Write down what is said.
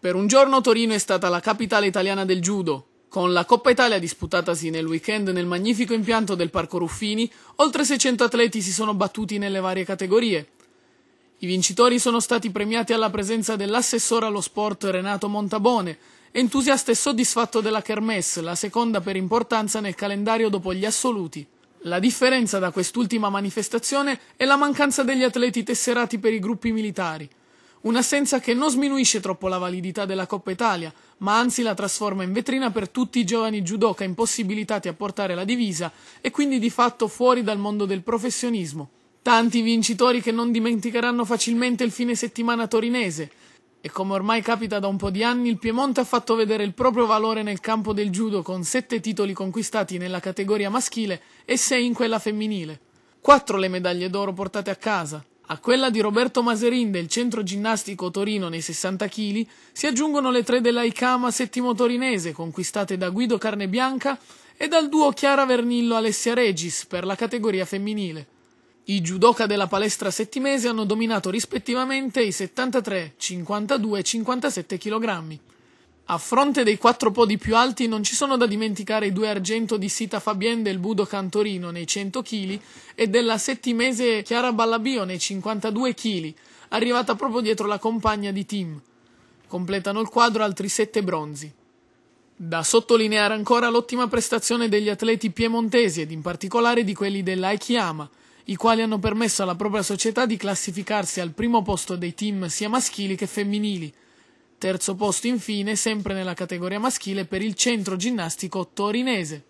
Per un giorno Torino è stata la capitale italiana del judo, con la Coppa Italia disputatasi nel weekend nel magnifico impianto del Parco Ruffini, oltre 600 atleti si sono battuti nelle varie categorie. I vincitori sono stati premiati alla presenza dell'assessore allo sport Renato Montabone, entusiasta e soddisfatto della Kermesse, la seconda per importanza nel calendario dopo gli assoluti. La differenza da quest'ultima manifestazione è la mancanza degli atleti tesserati per i gruppi militari. Un'assenza che non sminuisce troppo la validità della Coppa Italia, ma anzi la trasforma in vetrina per tutti i giovani judoka impossibilitati a portare la divisa e quindi di fatto fuori dal mondo del professionismo. Tanti vincitori che non dimenticheranno facilmente il fine settimana torinese. E come ormai capita da un po' di anni, il Piemonte ha fatto vedere il proprio valore nel campo del judo con sette titoli conquistati nella categoria maschile e sei in quella femminile. Quattro le medaglie d'oro portate a casa, a quella di Roberto Maserin del Centro Ginnastico Torino nei 60 kg si aggiungono le tre della Icama settimo torinese conquistate da Guido Carnebianca e dal duo Chiara Vernillo Alessia Regis per la categoria femminile. I judoka della palestra settimese hanno dominato rispettivamente i 73, 52 e 57 kg. A fronte dei quattro podi più alti non ci sono da dimenticare i due argento di Sita Fabien del Budo Cantorino nei 100 kg e della settimese Chiara Ballabio nei 52 kg, arrivata proprio dietro la compagna di team. Completano il quadro altri sette bronzi. Da sottolineare ancora l'ottima prestazione degli atleti piemontesi ed in particolare di quelli dell'Aikiama, i quali hanno permesso alla propria società di classificarsi al primo posto dei team sia maschili che femminili, Terzo posto infine, sempre nella categoria maschile, per il centro ginnastico torinese.